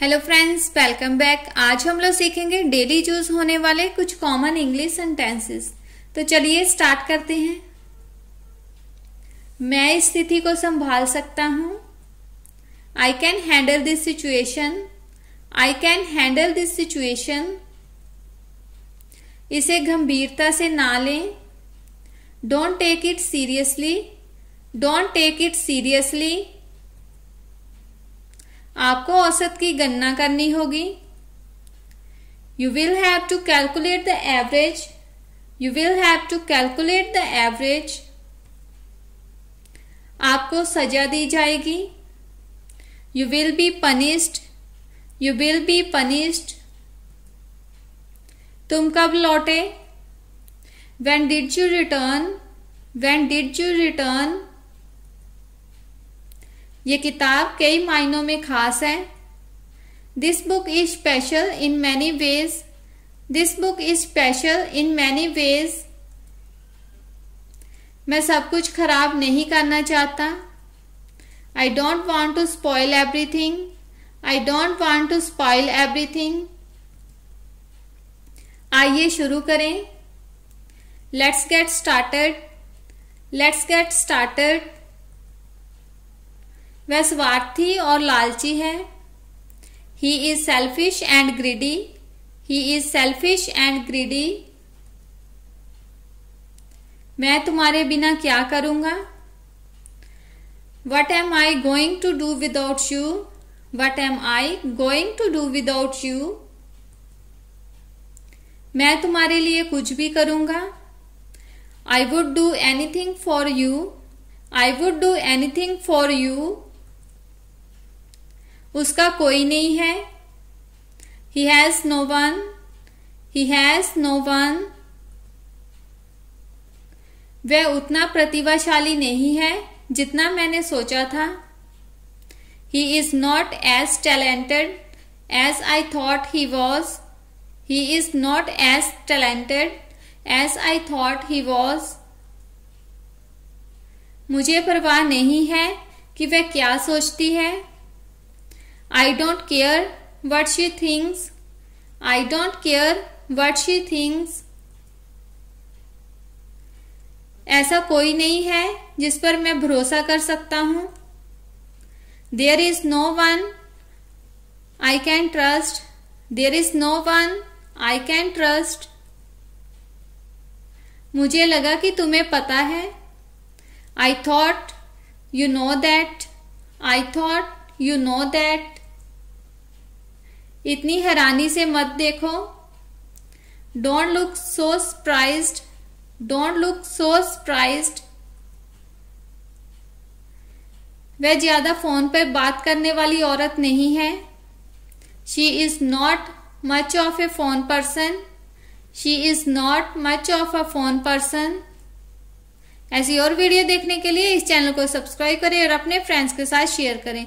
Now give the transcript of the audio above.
hello friends welcome back आज हम लोग सीखेंगे डेली यूज होने वाले कुछ कॉमन इंग्लिश सेंटेंसेस तो चलिए स्टार्ट करते हैं मैं इस स्थिति को संभाल सकता हूँ I can handle this situation I can handle this situation इसे गंभीरता से ना लें don't take it seriously don't take it seriously आपको औसत की गणना करनी होगी you will have to calculate the average you will have to calculate the average आपको सजा दी जाएगी you will be punished you will be punished तुम कब लौटे when did you return when did you return ये किताब कई मायनों में खास है this book is special in many ways this book is special in many ways मैं सब कुछ खराब नहीं करना चाहता I don't want to spoil everything I don't want to spoil everything आइए शुरू करें let's get started let's get started वह स्वार्थी और लालची है he is selfish and greedy he is selfish and greedy मैं तुम्हारे बिना क्या करूंगा what am I going to do without you what am I going to do without you मैं तुम्हारे लिए कुछ भी करूंगा I would do anything for you I would do anything for you उसका कोई नहीं है he has no one he has no one वह उतना प्रतिभाशाली नहीं है जितना मैंने सोचा था he is not as talented as I thought he was he is not as talented as I thought he was मुझे परवाह नहीं है कि वह क्या सोचती है I don't care what she thinks I don't care what she thinks ऐसा कोई नहीं है जिस पर मैं भरोसा कर सकता हूँ there is no one I can trust there is no one I can trust मुझे लगा कि तुम्हें पता है I thought you know that I thought you know that इतनी हैरानी से मत देखो don't look so surprise don't look so surprise वह ज्यादा फोन पर बात करने वाली औरत नहीं है she is not much of a phone person she is not much of a phone person ऐसी और वीडियो देखने के लिए इस चैनल को सब्सक्राइब करें और अपने फ्रेंड्स के साथ शेयर करें